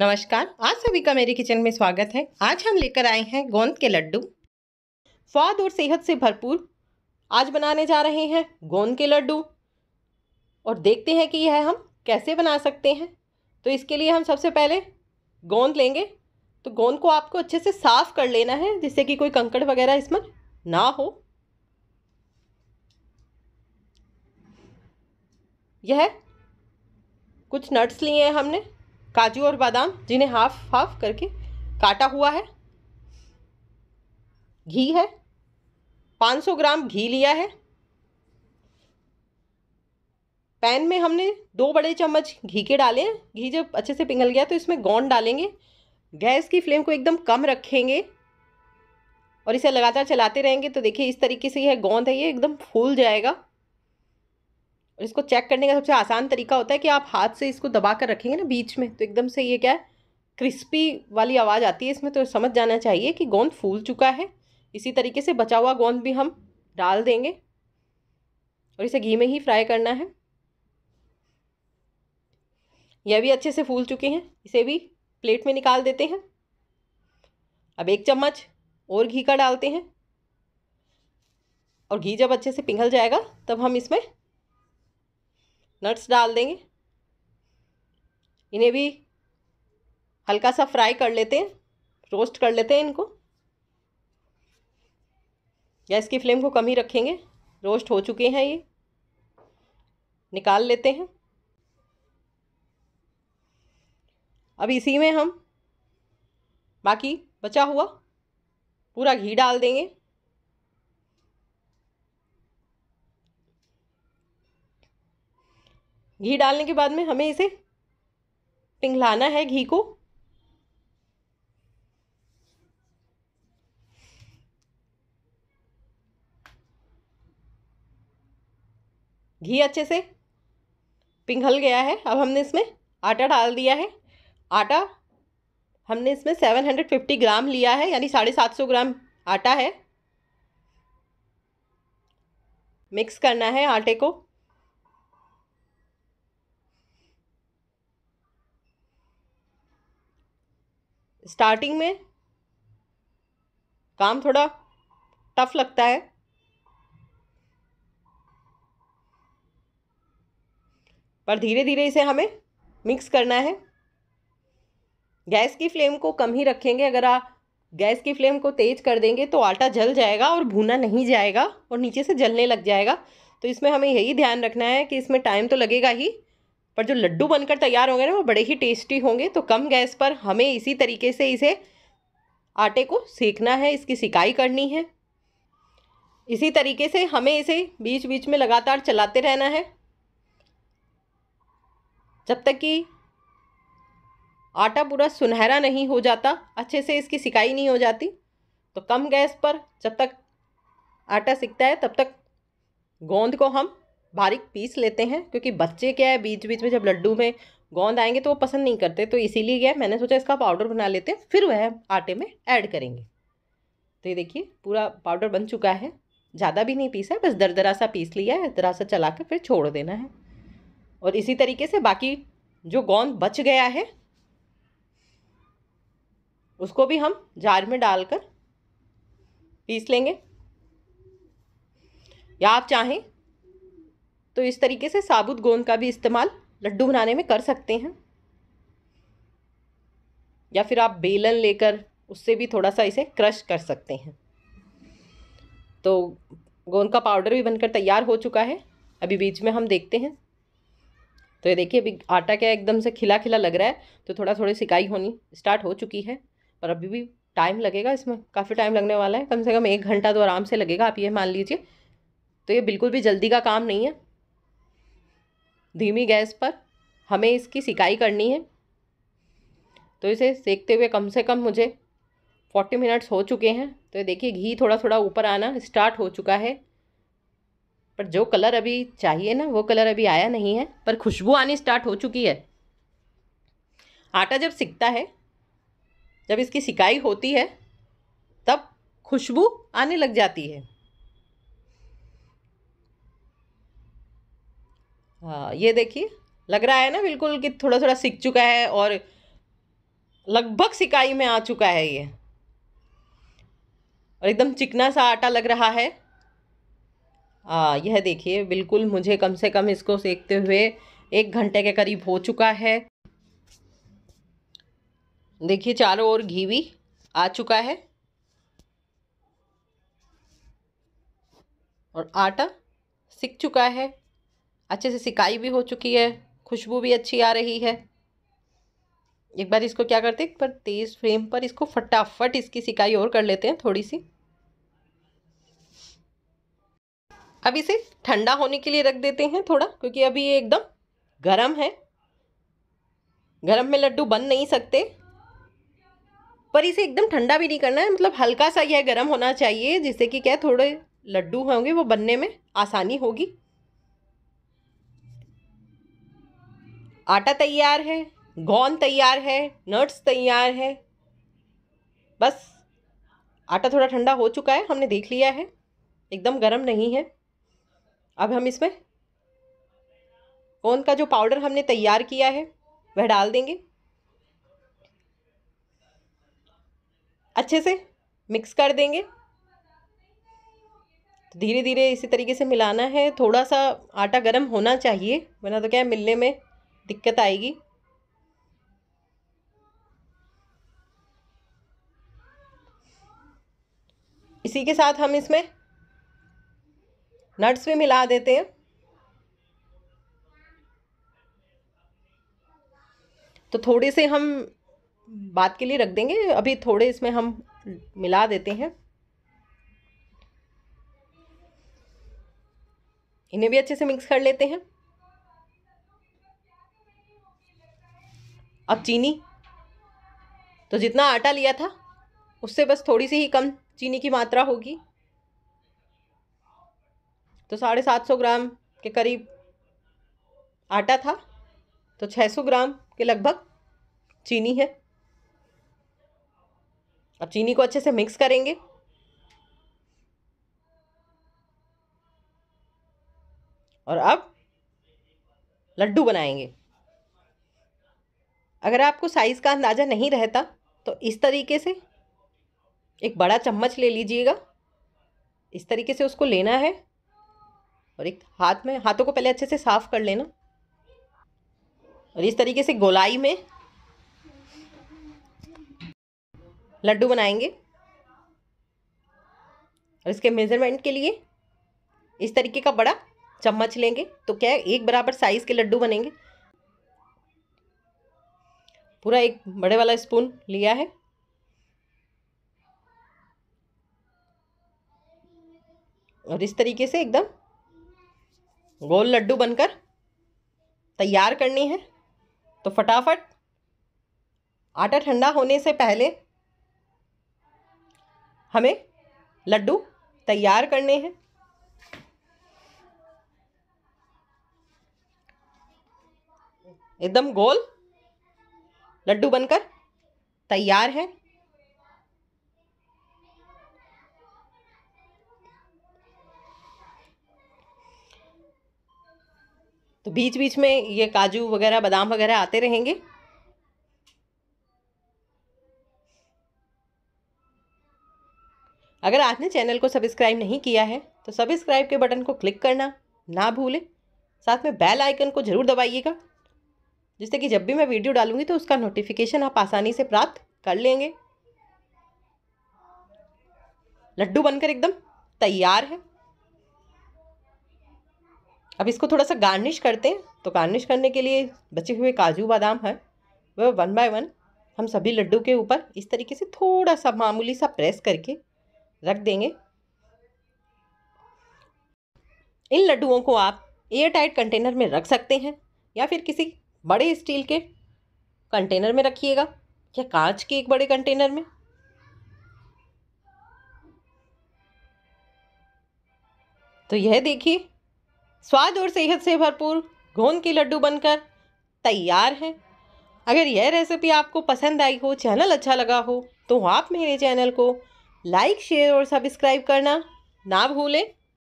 नमस्कार आज सभी का मेरे किचन में स्वागत है आज हम लेकर आए हैं गोंद के लड्डू स्वाद और सेहत से भरपूर आज बनाने जा रहे हैं गोंद के लड्डू और देखते हैं कि यह हम कैसे बना सकते हैं तो इसके लिए हम सबसे पहले गोंद लेंगे तो गोंद को आपको अच्छे से साफ़ कर लेना है जिससे कि कोई कंकड़ वगैरह इसमें ना हो यह कुछ नट्स लिए हैं हमने काजू और बादाम जिन्हें हाफ हाफ करके काटा हुआ है घी है 500 ग्राम घी लिया है पैन में हमने दो बड़े चम्मच घी के डाले हैं घी जब अच्छे से पिघल गया तो इसमें गोंद डालेंगे गैस की फ्लेम को एकदम कम रखेंगे और इसे लगातार चलाते रहेंगे तो देखिए इस तरीके से यह गोंद है ये एकदम फूल जाएगा इसको चेक करने का सबसे आसान तरीका होता है कि आप हाथ से इसको दबा कर रखेंगे ना बीच में तो एकदम से ये क्या है क्रिस्पी वाली आवाज़ आती है इसमें तो समझ जाना चाहिए कि गोंद फूल चुका है इसी तरीके से बचा हुआ गोंद भी हम डाल देंगे और इसे घी में ही फ्राई करना है यह भी अच्छे से फूल चुके हैं इसे भी प्लेट में निकाल देते हैं अब एक चम्मच और घी का डालते हैं और घी जब अच्छे से पिघल जाएगा तब हम इसमें नट्स डाल देंगे इन्हें भी हल्का सा फ्राई कर लेते हैं रोस्ट कर लेते हैं इनको गैस की फ्लेम को कम ही रखेंगे रोस्ट हो चुके हैं ये निकाल लेते हैं अब इसी में हम बाकी बचा हुआ पूरा घी डाल देंगे घी डालने के बाद में हमें इसे पिघलाना है घी को घी अच्छे से पिघल गया है अब हमने इसमें आटा डाल दिया है आटा हमने इसमें सेवन हंड्रेड फिफ्टी ग्राम लिया है यानी साढ़े सात सौ ग्राम आटा है मिक्स करना है आटे को स्टार्टिंग में काम थोड़ा टफ लगता है पर धीरे धीरे इसे हमें मिक्स करना है गैस की फ्लेम को कम ही रखेंगे अगर आप गैस की फ्लेम को तेज कर देंगे तो आटा जल जाएगा और भुना नहीं जाएगा और नीचे से जलने लग जाएगा तो इसमें हमें यही ध्यान रखना है कि इसमें टाइम तो लगेगा ही पर जो लड्डू बनकर तैयार होंगे ना वो बड़े ही टेस्टी होंगे तो कम गैस पर हमें इसी तरीके से इसे आटे को सेकना है इसकी सिकाई करनी है इसी तरीके से हमें इसे बीच बीच में लगातार चलाते रहना है जब तक कि आटा पूरा सुनहरा नहीं हो जाता अच्छे से इसकी सिकाई नहीं हो जाती तो कम गैस पर जब तक आटा सिकता है तब तक गोंद को हम बारीक पीस लेते हैं क्योंकि बच्चे क्या है बीच बीच में जब लड्डू में गोंद आएंगे तो वो पसंद नहीं करते तो इसीलिए क्या है मैंने सोचा इसका पाउडर बना लेते हैं फिर वह आटे में ऐड करेंगे तो ये देखिए पूरा पाउडर बन चुका है ज़्यादा भी नहीं पीसा है बस दर सा पीस लिया है दरा सा चला कर फिर छोड़ देना है और इसी तरीके से बाकी जो गोंद बच गया है उसको भी हम जार में डालकर पीस लेंगे या आप चाहें तो इस तरीके से साबुत गोंद का भी इस्तेमाल लड्डू बनाने में कर सकते हैं या फिर आप बेलन लेकर उससे भी थोड़ा सा इसे क्रश कर सकते हैं तो गोंद का पाउडर भी बनकर तैयार हो चुका है अभी बीच में हम देखते हैं तो ये देखिए अभी आटा क्या एकदम से खिला खिला लग रहा है तो थोड़ा थोड़ी सिकाई होनी स्टार्ट हो चुकी है पर अभी भी टाइम लगेगा इसमें काफ़ी टाइम लगने वाला है कम से कम एक घंटा तो आराम से लगेगा आप ये मान लीजिए तो ये बिल्कुल भी जल्दी का काम नहीं है धीमी गैस पर हमें इसकी सिकाई करनी है तो इसे सेकते हुए कम से कम मुझे फोर्टी मिनट्स हो चुके हैं तो देखिए घी थोड़ा थोड़ा ऊपर आना स्टार्ट हो चुका है पर जो कलर अभी चाहिए ना वो कलर अभी आया नहीं है पर खुशबू आनी स्टार्ट हो चुकी है आटा जब सिकता है जब इसकी सिकाई होती है तब खुशबू आने लग जाती है हाँ ये देखिए लग रहा है ना बिल्कुल कि थोड़ा थोड़ा सीख चुका है और लगभग सिकाई में आ चुका है ये और एकदम चिकना सा आटा लग रहा है आ, हाँ, यह देखिए बिल्कुल मुझे कम से कम इसको सेकते हुए एक घंटे के करीब हो चुका है देखिए चारों ओर घी भी आ चुका है और आटा सिक चुका है अच्छे से सिकाई भी हो चुकी है खुशबू भी अच्छी आ रही है एक बार इसको क्या करते हैं एक बार तेज़ फ्लेम पर इसको फटाफट इसकी सिकाई और कर लेते हैं थोड़ी सी अब इसे ठंडा होने के लिए रख देते हैं थोड़ा क्योंकि अभी ये एकदम गर्म है गर्म में लड्डू बन नहीं सकते पर इसे एकदम ठंडा भी नहीं करना है मतलब हल्का सा यह गर्म होना चाहिए जिससे कि क्या थोड़े लड्डू होंगे वो बनने में आसानी होगी आटा तैयार है गोंद तैयार है नट्स तैयार है बस आटा थोड़ा ठंडा हो चुका है हमने देख लिया है एकदम गर्म नहीं है अब हम इसमें गोंद का जो पाउडर हमने तैयार किया है वह डाल देंगे अच्छे से मिक्स कर देंगे तो धीरे धीरे इसी तरीके से मिलाना है थोड़ा सा आटा गर्म होना चाहिए वरना तो क्या मिलने में दिक्कत आएगी इसी के साथ हम इसमें नट्स भी मिला देते हैं तो थोड़े से हम बात के लिए रख देंगे अभी थोड़े इसमें हम मिला देते हैं इन्हें भी अच्छे से मिक्स कर लेते हैं अब चीनी तो जितना आटा लिया था उससे बस थोड़ी सी ही कम चीनी की मात्रा होगी तो साढ़े सात सौ ग्राम के करीब आटा था तो छः सौ ग्राम के लगभग चीनी है अब चीनी को अच्छे से मिक्स करेंगे और अब लड्डू बनाएंगे अगर आपको साइज़ का अंदाज़ा नहीं रहता तो इस तरीके से एक बड़ा चम्मच ले लीजिएगा इस तरीके से उसको लेना है और एक हाथ में हाथों को पहले अच्छे से साफ़ कर लेना और इस तरीके से गोलाई में लड्डू बनाएंगे और इसके मेज़रमेंट के लिए इस तरीके का बड़ा चम्मच लेंगे तो क्या एक बराबर साइज़ के लड्डू बनेंगे पूरा एक बड़े वाला स्पून लिया है और इस तरीके से एकदम गोल लड्डू बनकर तैयार करनी है तो फटाफट आटा ठंडा होने से पहले हमें लड्डू तैयार करने हैं एकदम गोल लड्डू बनकर तैयार है तो बीच बीच में ये काजू वगैरह बादाम वगैरह आते रहेंगे अगर आपने चैनल को सब्सक्राइब नहीं किया है तो सब्सक्राइब के बटन को क्लिक करना ना भूलें साथ में बेल आइकन को ज़रूर दबाइएगा जिससे कि जब भी मैं वीडियो डालूंगी तो उसका नोटिफिकेशन आप आसानी से प्राप्त कर लेंगे लड्डू बनकर एकदम तैयार है अब इसको थोड़ा सा गार्निश करते हैं तो गार्निश करने के लिए बचे हुए काजू बादाम है वह वन बाय वन हम सभी लड्डू के ऊपर इस तरीके से थोड़ा सा मामूली सा प्रेस करके रख देंगे इन लड्डुओं को आप एयर टाइट कंटेनर में रख सकते हैं या फिर किसी बड़े स्टील के कंटेनर में रखिएगा या कांच के एक बड़े कंटेनर में तो यह देखिए स्वाद और सेहत से भरपूर गोंद के लड्डू बनकर तैयार हैं अगर यह रेसिपी आपको पसंद आई हो चैनल अच्छा लगा हो तो आप मेरे चैनल को लाइक शेयर और सब्सक्राइब करना ना भूलें